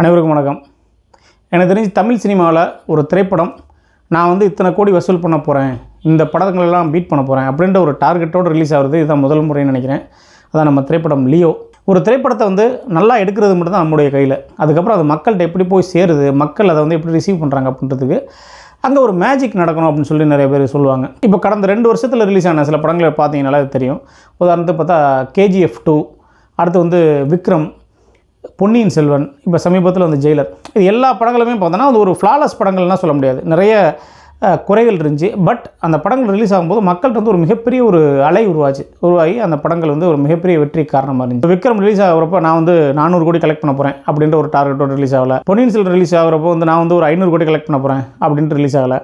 அனைவருக்கும் வணக்கம் எனக்கு தெரிஞ்சு தமிழ் சினிமாவில் ஒரு திரைப்படம் நான் வந்து இத்தனை கோடி வசூல் பண்ண போகிறேன் இந்த படங்களெல்லாம் பீட் பண்ண போகிறேன் அப்படின்ற ஒரு டார்கெட்டோடு ரிலீஸ் ஆகிறது இதுதான் முதல் முறைன்னு நினைக்கிறேன் அதான் நம்ம திரைப்படம் லியோ ஒரு திரைப்படத்தை வந்து நல்லா எடுக்கிறது மட்டும்தான் நம்முடைய கையில் அதுக்கப்புறம் அது மக்கள்கிட்ட எப்படி போய் சேருது மக்கள் அதை வந்து எப்படி ரிசீவ் பண்ணுறாங்க அப்படின்றதுக்கு அங்கே ஒரு மேஜிக் நடக்கணும் அப்படின்னு சொல்லி நிறைய பேர் சொல்லுவாங்க இப்போ கடந்த ரெண்டு வருஷத்தில் ரிலீஸ் ஆன சில படங்களை அது தெரியும் உதாரணத்துக்கு பார்த்தா கேஜிஎஃப் டூ அடுத்து வந்து விக்ரம் பொன்னியின் செல்வன் இப்போ சமீபத்தில் வந்து ஜெயிலர் இது எல்லா படங்களுமே பார்த்தோன்னா அது ஒரு ஃப்ளாலஸ் படங்கள்லாம் சொல்ல முடியாது நிறைய குறைகள் இருந்துச்சு பட் அந்த படங்கள் ரிலீஸ் ஆகும்போது மக்கள்கிட்ட வந்து ஒரு மிகப்பெரிய ஒரு அலை உருவாச்சு உருவாகி அந்த படங்கள் வந்து ஒரு மிகப்பெரிய வெற்றி காரணமாக இருந்துச்சு விக்ரம் ரிலீஸ் ஆகிறப்ப நான் வந்து நானூறு கோடி கலெக்ட் பண்ண போகிறேன் அப்படின்ற ஒரு டார்கெட்டோட ரிலீஸ் ஆகலை பொன்னியின் செல்வன் ரிலீஸ் ஆகிறப்போ வந்து நான் வந்து ஒரு ஐநூறு கோடி கலெக்ட் பண்ண போகிறேன் அப்படின்ட்டு ரிலீஸ் ஆகலை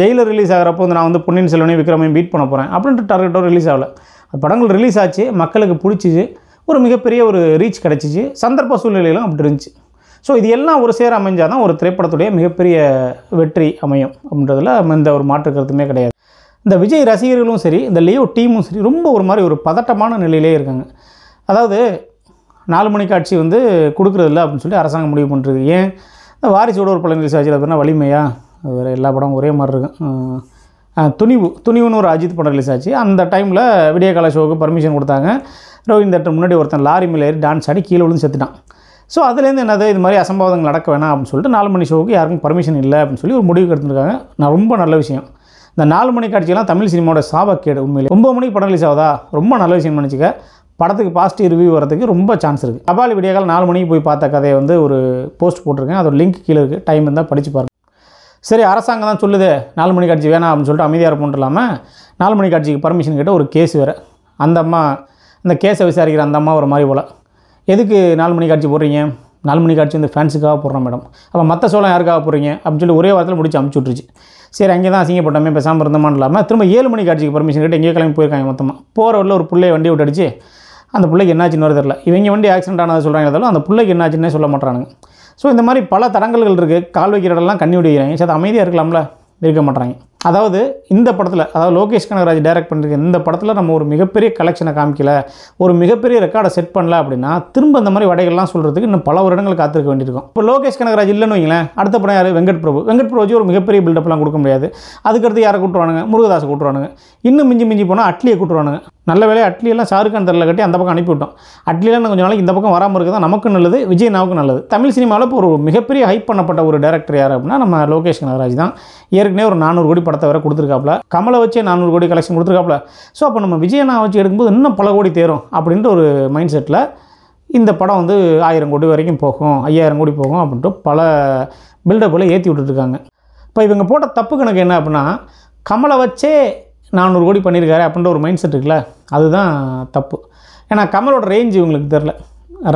ஜெயிலர் ரிலீஸ் ஆகிறப்போ வந்து நான் வந்து பொன்னியின் செல்வனையும் விக்ரமையும் பீட் பண்ண போகிறேன் அப்படின்ற டார்கெட்டோட ரிலீஸ் ஆகலை படங்கள் ரிலீஸ் ஆச்சு மக்களுக்கு பிடிச்சிச்சு ஒரு மிகப்பெரிய ஒரு ரீச் கிடச்சிச்சு சந்தர்ப்ப சூழ்நிலையிலும் அப்படி இருந்துச்சு ஸோ இது எல்லாம் ஒரு சேர அமைஞ்சால் தான் ஒரு திரைப்படத்துடைய மிகப்பெரிய வெற்றி அமையும் அப்படின்றதுல எந்த ஒரு மாற்று கருத்துமே கிடையாது இந்த விஜய் ரசிகர்களும் சரி இந்த லியோ டீமும் சரி ரொம்ப ஒரு மாதிரி ஒரு பதட்டமான நிலையிலே இருக்காங்க அதாவது நாலு மணி காட்சி வந்து கொடுக்குறதில்ல அப்படின்னு சொல்லி அரசாங்கம் முடிவு பண்ணுறது ஏன் இந்த வாரிசோட ஒரு பழனியில் சாஜில் அப்படின்னா வலிமையாக வேறு எல்லா படம் ஒரே மாதிரி இருக்கும் துணிவு துணிவுன்னு ஒரு அஜித் படம் ரிலீஸ் ஆச்சு அந்த டைமில் விடியகால ஷோவுக்கு பர்மிஷன் கொடுத்தாங்க ரோஹிணி முன்னாடி ஒருத்தன் லாரி மேலே ஏறி டான்ஸ் ஆடி கீழே விழுந்து செத்துட்டான் ஸோ அதுலேருந்து என்னது இது மாதிரி அசம்பாவதங்கள் நடக்க வேணாம் அப்படின்னு சொல்லிட்டு நாலு மணி ஷோவுக்கு யாருக்கும் பர்மிஷன் இல்லை அப்படின்னு சொல்லி ஒரு முடிவு எடுத்துருக்காங்க நான் ரொம்ப நல்ல விஷயம் இந்த நாலு மணி காட்சியெல்லாம் தமிழ் சினிமாவோட சாபக்கேடு உண்மையில் ஒம்பது மணிக்கு படம் ரிலீஸ் ஆகுதா ரொம்ப நல்ல விஷயம் நினச்சிக்க படத்துக்கு பாசிட்டிவ் ரிவ்யூ வரதுக்கு ரொம்ப சான்ஸ் இருக்குது கபாலி விடியாக நாலு மணிக்கு போய் பார்த்த கதையை வந்து ஒரு போஸ்ட் போட்டிருக்கேன் அதோட லிங்க் கீழே இருக்குது டைம் இருந்தால் படித்து பாருங்கள் சரி அரசாங்கம் தான் சொல்லுது நாலு மணி காட்சி வேணாம் அப்படின்னு சொல்லிட்டு அமைதியாக இருப்போம் இல்லாமல் நாலு மணி காட்சிக்கு பர்மிஷன் கேட்ட ஒரு கேஸ் வேறு அந்த அம்மா இந்த கேஸை விசாரிக்கிற அந்த அம்மா ஒரு மாதிரி போல் எதுக்கு நாலு மணிக்கு காட்சி போடுறீங்க நாலு மணிக்கு காட்சி வந்து ஃபேன்ஸுக்காக போடுறோம் மேடம் அப்போ மற்ற சோளம் யாருக்காக போடுறீங்க அப்படின்னு சொல்லி ஒரே வாரத்தில் முடிச்சு அமுச்சு விட்டுருச்சு சரி அங்கே தான் அசிங்கப்பட்டோமே பேசாமல் இருந்தோமான்னு இல்லாமல் திரும்ப ஏழு மணிக்கு காட்சிக்கு பர்மிஷன் கேட்டு எங்கேயோ கிளம்பி போயிருக்காங்க மொத்தமாக போகிற வரல ஒரு பிள்ளைய வண்டி விட்டு அடிச்சு அந்த பிள்ளைக்கு என்னாச்சுன்னு தெரில இவங்க வண்டி ஆக்சிடென்ட் ஆனதை சொல்கிறாங்க அந்த பிள்ளைக்கு என்னாச்சுன்னே சொல்ல மாட்டாங்க ஸோ இந்த மாதிரி பல தடங்கல்கள் இருக்குது கால் வைக்கிற இடம்லாம் கண்ணி விடுகிறாங்க சரி அமைதியாக இருக்கலாம்ல இருக்க மாட்டாங்க அதாவது இந்த படத்தில் அதாவது லோகேஷ் கனகராஜ் டைரக்ட் பண்ணிருக்க இந்த படத்தில் நம்ம ஒரு மிகப்பெரிய கலெக்ஷனை காமிக்கல ஒரு மிகப்பெரிய ரெக்கார்டை செட் பண்ணல அப்படின்னா திரும்ப இந்த மாதிரி வடைகள்லாம் சொல்கிறதுக்கு இன்னும் பல வருடங்கள் காத்திருக்க வேண்டியிருக்கும் இப்போ லோகேஷ் கனகராஜ் இல்லைன்னு வைங்களேன் அடுத்த படம் யார் வெங்கட் பிரபு வெங்கட் பிரபுஜி ஒரு மிகப்பெரிய பில்டப்லாம் கொடுக்க முடியாது அதுக்கடுத்து யாரை கூட்டுவானுங்க முருகதாஸ் கூட்டுவானுங்க இன்னும் மிஞ்சி மிஞ்சி போனால் அட்லியை கூட்டுவானுங்க நல்ல வேலையை அட்லியெல்லாம் ஷாருக்கான் தெரில கட்டி அந்த பக்கம் அனுப்பிவிட்டோம் அட்லியெல்லாம் கொஞ்சம் நாளைக்கு இந்த பக்கம் வராமல் இருக்குது தான் நமக்கு நல்லது விஜய்னாவுக்கும் நல்லது தமிழ் சினிமாவில் இப்போ ஒரு மிகப்பெரிய ஹைப் பண்ணப்பட்ட ஒரு டேரக்டர் யார் அப்படின்னா நம்ம லோகேஷ் கனகராஜ் தான் ஏற்கனவே ஒரு நானூறு கோடி படம் படத்தை வேற கொடுத்துருக்காப்புல கமலை வச்சே நானூறு கோடி கலெக்ஷன் கொடுத்துருக்காப்புல ஸோ அப்போ நம்ம விஜயனா வச்சு எடுக்கும்போது இன்னும் பல கோடி தேரும் அப்படின்ற ஒரு மைண்ட் செட்டில் இந்த படம் வந்து ஆயிரம் கோடி வரைக்கும் போகும் ஐயாயிரம் கோடி போகும் அப்படின்ட்டு பல பில்டப்பில் ஏற்றி விட்டுருக்காங்க இப்போ இவங்க போட்ட தப்பு கணக்கு என்ன அப்படின்னா கமலை வச்சே நானூறு கோடி பண்ணியிருக்காரு அப்படின்ற ஒரு மைண்ட் செட் இருக்குல்ல அதுதான் தப்பு ஏன்னா கமலோட ரேஞ்ச் இவங்களுக்கு தெரில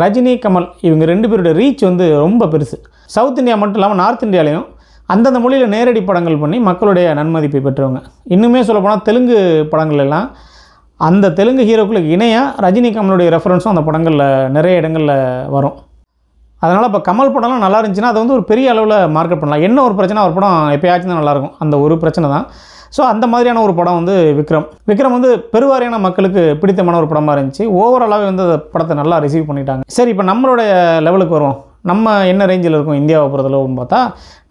ரஜினி கமல் இவங்க ரெண்டு பேருடைய ரீச் வந்து ரொம்ப பெருசு சவுத் இந்தியா மட்டும் இல்லாமல் நார்த் இந்தியாலையும் அந்தந்த மொழியில் நேரடி படங்கள் பண்ணி மக்களுடைய நன்மதிப்பை பெற்றவங்க இன்னுமே சொல்லப்போனால் தெலுங்கு படங்கள் எல்லாம் அந்த தெலுங்கு ஹீரோக்களுக்கு இணையாக ரஜினி கமலுடைய ரெஃபரன்ஸும் அந்த படங்களில் நிறைய இடங்களில் வரும் அதனால் இப்போ கமல் படம்லாம் நல்லா இருந்துச்சுன்னா அதை வந்து ஒரு பெரிய அளவில் மார்க்கெட் பண்ணலாம் என்ன ஒரு பிரச்சனை ஒரு படம் எப்போயாச்சும் தான் நல்லாயிருக்கும் அந்த ஒரு பிரச்சனை தான் ஸோ அந்த மாதிரியான ஒரு படம் வந்து விக்ரம் விக்ரம் வந்து பெருவாரியான மக்களுக்கு பிடித்தமான ஒரு படமாக இருந்துச்சு ஓவராலாகவே வந்து அந்த படத்தை நல்லா ரிசீவ் பண்ணிட்டாங்க சரி இப்போ நம்மளுடைய லெவலுக்கு வருவோம் நம்ம என்ன ரேஞ்சில் இருக்கும் இந்தியாவை பொறுத்தளவுன்னு பார்த்தா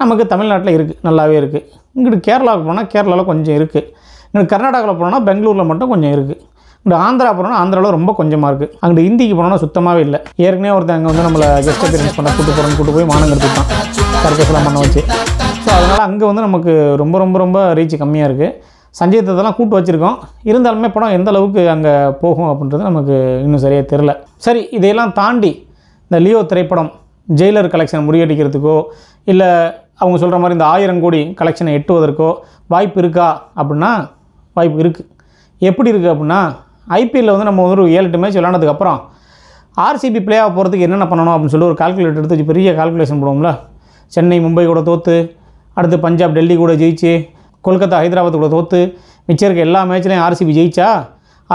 நமக்கு தமிழ்நாட்டில் இருக்குது நல்லாவே இருக்குது இங்கிட்டு கேரளாவுக்கு போனால் கேரளாவில் கொஞ்சம் இருக்குது இங்கிட்டு கர்நாடகாவில் போனோம்னா பெங்களூரில் மட்டும் கொஞ்சம் இருக்குது இங்கே ஆந்திரா போனோம்னா ஆந்திராவில் ரொம்ப கொஞ்சமாக இருக்குது அங்கே ஹிந்திக்கு போனோம்னா சுத்தமாகவே இல்லை ஏற்கனவே ஒருத்தர் அங்கே வந்து நம்மளை கெஸ்ட் அப்பியரன்ஸ் பண்ண கூட்டு போகிறோம் கூட்டு போய் மானம் எடுத்துட்டான் சர்க்கஸ்லாம் பண்ண வச்சு ஸோ அதனால் அங்கே வந்து நமக்கு ரொம்ப ரொம்ப ரொம்ப ரீச் கம்மியாக இருக்குது சஞ்சயத்தெல்லாம் கூப்பிட்டு கூட்டு வச்சுருக்கோம் இருந்தாலுமே படம் எந்த அளவுக்கு அங்கே போகும் அப்படின்றது நமக்கு இன்னும் சரியாக தெரில சரி இதையெல்லாம் தாண்டி இந்த லியோ திரைப்படம் ஜெயிலர் கலெக்ஷனை முறியடிக்கிறதுக்கோ இல்லை அவங்க சொல்கிற மாதிரி இந்த ஆயிரம் கோடி கலெக்ஷனை எட்டுவதற்கோ வாய்ப்பு இருக்கா அப்படின்னா வாய்ப்பு இருக்குது எப்படி இருக்குது அப்படின்னா ஐபிஎல்லில் வந்து நம்ம வந்து ஒரு ஏழு எட்டு மேட்ச் விளாண்டதுக்கப்புறம் ஆர்சிபி பிளே ஆஃப் போகிறதுக்கு என்னென்ன பண்ணணும் அப்படின்னு சொல்லி ஒரு கால்குலேட்டர் எடுத்து பெரிய கால்குலேஷன் போடுவோம்ல சென்னை மும்பை கூட தோற்று அடுத்து பஞ்சாப் டெல்லி கூட ஜெயிச்சு கொல்கத்தா ஹைதராபாத் கூட தோற்று மிச்சம் இருக்க எல்லா மேட்ச்லேயும் ஆர்சிபி ஜெயிச்சா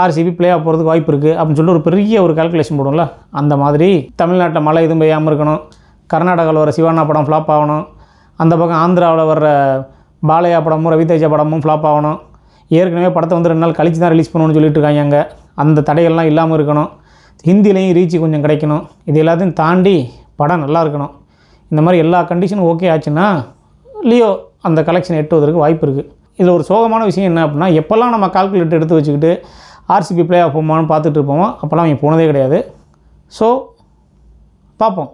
ஆர்சிபி பிளே ஆஃப் போகிறதுக்கு வாய்ப்பு இருக்குது அப்படின்னு சொல்லிட்டு ஒரு பெரிய ஒரு கால்குலேஷன் போடும்ல அந்த மாதிரி தமிழ்நாட்டில் மழை எதுவும் பெய்யாமல் இருக்கணும் கர்நாடகாவில் வர சிவானா படம் ஃப்ளாப் ஆகணும் அந்த பக்கம் ஆந்திராவில் வர்ற பாலையா படமும் ரவிதேஜா படமும் ஃப்ளாப் ஆகணும் ஏற்கனவே படத்தை வந்து ரெண்டு நாள் கழிச்சு தான் ரிலீஸ் பண்ணணும்னு சொல்லிட்டு இருக்காங்க அங்கே அந்த தடைகள்லாம் இல்லாமல் இருக்கணும் ஹிந்திலையும் ரீச் கொஞ்சம் கிடைக்கணும் இது எல்லாத்தையும் தாண்டி படம் நல்லா இருக்கணும் இந்த மாதிரி எல்லா கண்டிஷனும் ஓகே ஆச்சுன்னா லியோ அந்த கலெக்ஷன் எட்டுவதற்கு வாய்ப்பு இருக்குது இதில் ஒரு சோகமான விஷயம் என்ன அப்படின்னா எப்போல்லாம் நம்ம கால்குலேட்டர் எடுத்து வச்சுக்கிட்டு ஆர்சிபி பிளே ஆஃப் போமான்னு பார்த்துட்டு இருப்போம் அப்போல்லாம் அவங்க போனதே கிடையாது ஸோ பார்ப்போம்